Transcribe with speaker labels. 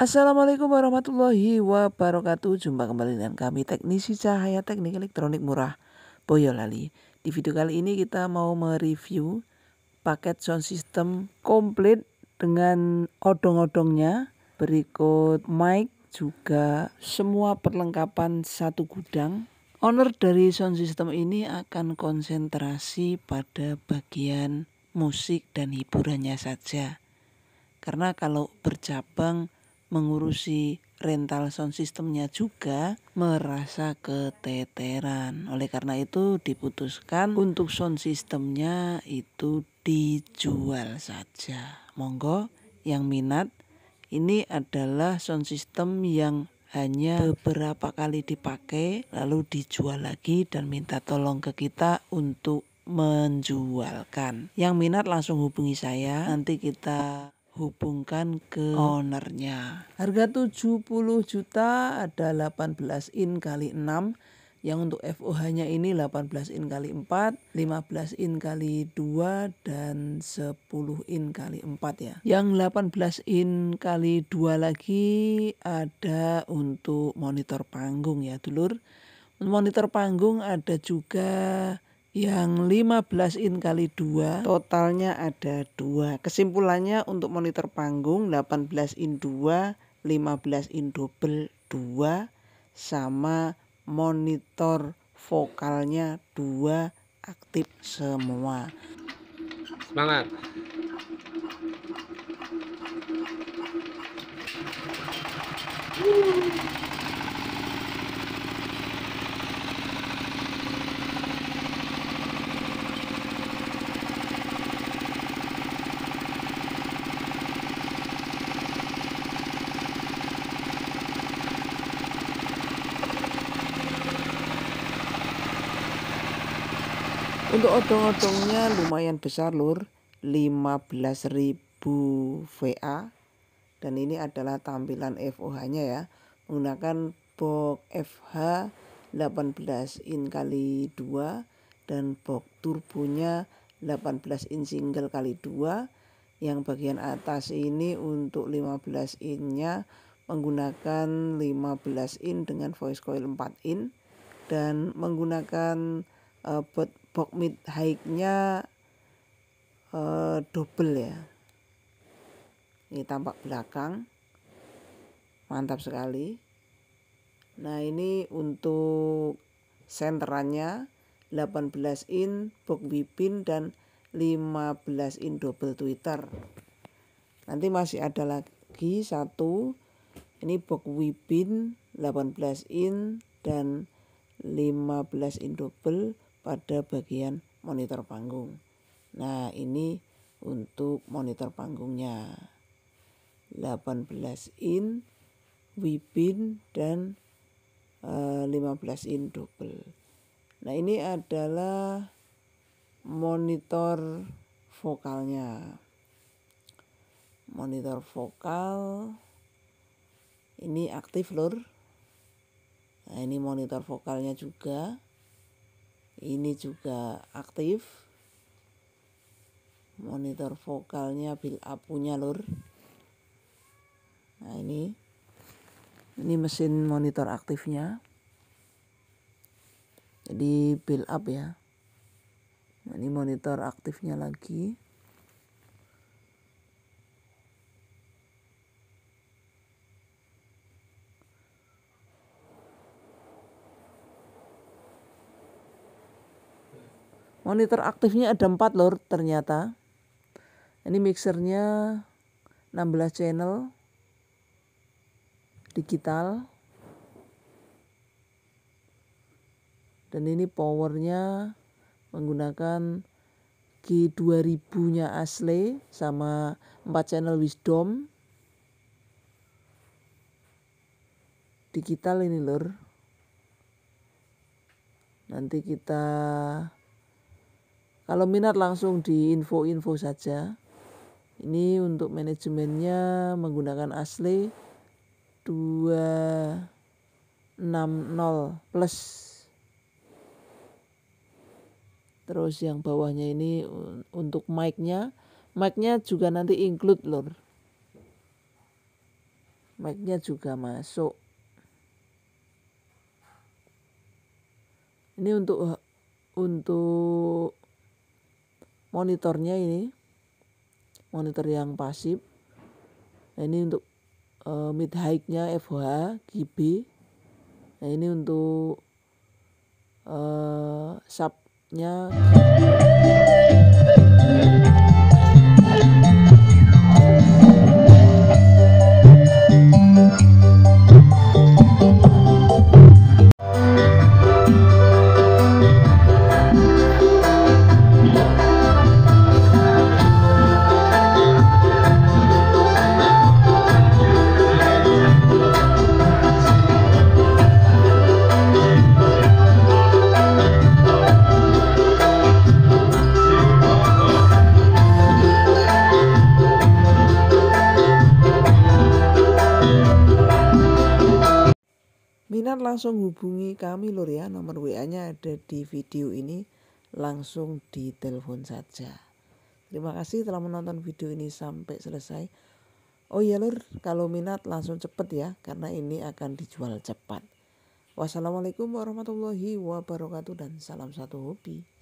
Speaker 1: Assalamualaikum warahmatullahi wabarakatuh. Jumpa kembali dengan kami teknisi cahaya teknik elektronik murah Boyolali. Di video kali ini kita mau mereview paket sound system komplit dengan odong-odongnya, berikut mic juga semua perlengkapan satu gudang. Owner dari sound system ini akan konsentrasi pada bagian musik dan hiburannya saja. Karena kalau bercabang mengurusi rental sound systemnya juga merasa keteteran. Oleh karena itu diputuskan untuk sound systemnya itu dijual saja. Monggo yang minat ini adalah sound system yang hanya beberapa kali dipakai lalu dijual lagi dan minta tolong ke kita untuk menjualkan. Yang minat langsung hubungi saya. Nanti kita hubungkan ke oh. ownernya. Harga 70 juta ada 18 in kali 6 yang untuk FOH-nya ini 18 in kali 4, 15 in kali 2 dan 10 in kali 4 ya. Yang 18 in kali 2 lagi ada untuk monitor panggung ya, dulur. Monitor panggung ada juga yang 15 in kali 2 totalnya ada 2 kesimpulannya untuk monitor panggung 18 in 2 15 in double 2 sama monitor vokalnya 2 aktif semua semangat Woo! Untuk odong-odongnya lumayan besar lur, 15.000 VA dan ini adalah tampilan FOH-nya ya. Menggunakan box FH 18 in kali 2 dan box turbonya 18 in single kali 2. Yang bagian atas ini untuk 15 innya nya menggunakan 15 in dengan voice coil 4 in dan menggunakan uh, eh, bot box mid high-nya uh, double ya ini tampak belakang mantap sekali nah ini untuk senterannya 18 in box bipin dan 15 in double twitter nanti masih ada lagi satu ini box wipin 18 in dan 15 in double pada bagian monitor panggung. Nah, ini untuk monitor panggungnya. 18 in Wibin dan uh, eh, 15 in double. Nah, ini adalah monitor vokalnya. Monitor vokal ini aktif lur. Nah, ini monitor vokalnya juga ini juga aktif monitor vokalnya build up punya lur nah ini ini mesin monitor aktifnya jadi build up ya nah, ini monitor aktifnya lagi monitor aktifnya ada 4 lor ternyata ini mixernya 16 channel digital dan ini powernya menggunakan G2000 nya asli sama 4 channel Wisdom digital ini lor nanti kita kalau minat langsung di info-info saja. Ini untuk manajemennya menggunakan asli 260 plus. Terus yang bawahnya ini untuk mic-nya. Mic-nya juga nanti include lor. Mic-nya juga masuk. Ini untuk untuk monitornya ini monitor yang pasif nah, ini untuk uh, mid high nya FOH GB nah ini untuk nya eh, subnya langsung hubungi kami lur ya nomor WA-nya ada di video ini langsung di telepon saja. Terima kasih telah menonton video ini sampai selesai. Oh ya lur, kalau minat langsung cepet ya karena ini akan dijual cepat. Wassalamualaikum warahmatullahi wabarakatuh dan salam satu hobi.